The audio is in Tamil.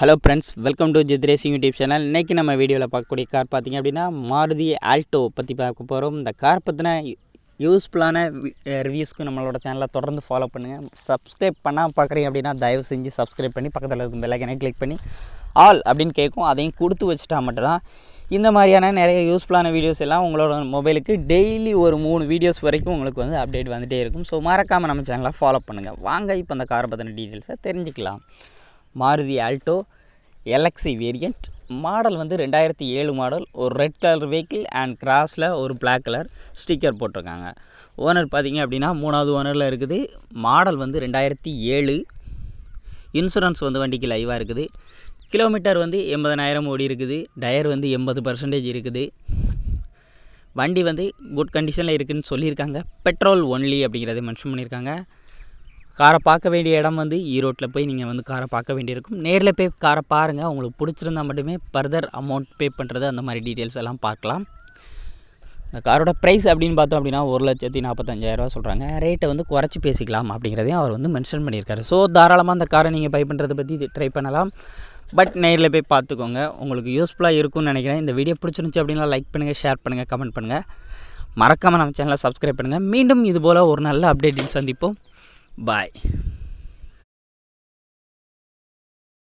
Hello friends welcome to Jith racing YouTube channel இன்றைக்கி நம்ம வீடியோவில் பார்க்கக்கூடிய கார் பார்த்திங்க அப்படின்னா மாருதி ஆல்டோ பற்றி பார்க்க போகிறோம் இந்த கார் பற்றின யூஸ்ஃபுல்லான ரிவ்யூஸ்க்கு நம்மளோட சேனலை தொடர்ந்து ஃபாலோ பண்ணுங்கள் சப்ஸ்கிரைப் பண்ணால் பார்க்குறீங்க அப்படின்னா தயவு செஞ்சு சப்ஸ்கிரைப் பண்ணி பக்கத்தில் இருக்கும் பெல்லைக்கனை கிளிக் பண்ணி ஆல் அப்படின்னு கேட்கும் அதையும் கொடுத்து வச்சுட்டா மட்டும்தான் இந்த மாதிரியான நிறைய யூஸ்ஃபுல்லான வீடியோஸ் எல்லாம் உங்களோட மொபைலுக்கு டெய்லி ஒரு மூணு வீடியோஸ் வரைக்கும் உங்களுக்கு வந்து அப்டேட் வந்துகிட்டே இருக்கும் ஸோ மறக்காமல் நம்ம சேனலை ஃபாலோ பண்ணுங்கள் வாங்க இப்போ அந்த காரை பற்றின டீட்டெயில்ஸை தெரிஞ்சுக்கலாம் Maruti Alto LXi variant model வந்து ரெண்டாயிரத்தி ஏழு மாடல் ஒரு ரெட் கலர் வெஹிக்கிள் அண்ட் கிராஸில் ஒரு பிளாக் கலர் ஸ்டிக்கர் போட்டிருக்காங்க ஓனர் பார்த்திங்க அப்படின்னா மூணாவது ஓனரில் இருக்குது மாடல் வந்து ரெண்டாயிரத்தி ஏழு இன்சூரன்ஸ் வந்து வண்டிக்கு லைவாக இருக்குது கிலோமீட்டர் வந்து எண்பதனாயிரம் ஓடி இருக்குது டயர் வந்து எண்பது பர்சன்டேஜ் இருக்குது வண்டி வந்து குட் கண்டிஷனில் இருக்குதுன்னு சொல்லியிருக்காங்க பெட்ரோல் ஒன்லி அப்படிங்கிறத மென்ஷன் பண்ணியிருக்காங்க காரை பார்க்க வேண்டிய இடம் வந்து ஈரோட்டில் போய் நீங்கள் வந்து காரை பார்க்க வேண்டியிருக்கும் நேரில் போய் காரை பாருங்கள் உங்களுக்கு பிடிச்சிருந்தா மட்டுமே ஃபர்தர் அமௌண்ட் பே பண்ணுறது அந்த மாதிரி டீட்டெயில்ஸ் எல்லாம் பார்க்கலாம் இந்த காரோட ப்ரைஸ் அப்படின்னு பார்த்தோம் அப்படின்னா ஒரு லட்சத்தி நாற்பத்தஞ்சாயிரரூவா சொல்கிறாங்க ரேட்டை வந்து குறைச்சி பேசிக்கலாம் அப்படிங்கிறதையும் அவர் வந்து மென்ஷன் பண்ணியிருக்காரு ஸோ தாராளமாக அந்த காரை நீங்கள் பை பண்ணுறதை பற்றி ட்ரை பண்ணலாம் பட் நேரில் போய் பார்த்துக்கோங்க உங்களுக்கு யூஸ்ஃபுல்லாக இருக்கும்னு நினைக்கிறேன் இந்த வீடியோ பிடிச்சிருந்துச்சி அப்படின்னா லைக் பண்ணுங்கள் ஷேர் பண்ணுங்கள் கமெண்ட் பண்ணுங்கள் மறக்காமல் நம்ம சேனலை சப்ஸ்கிரைப் பண்ணுங்கள் மீண்டும் இதுபோல் ஒரு நல்ல அப்டேட்டில் சந்திப்போம் Bye.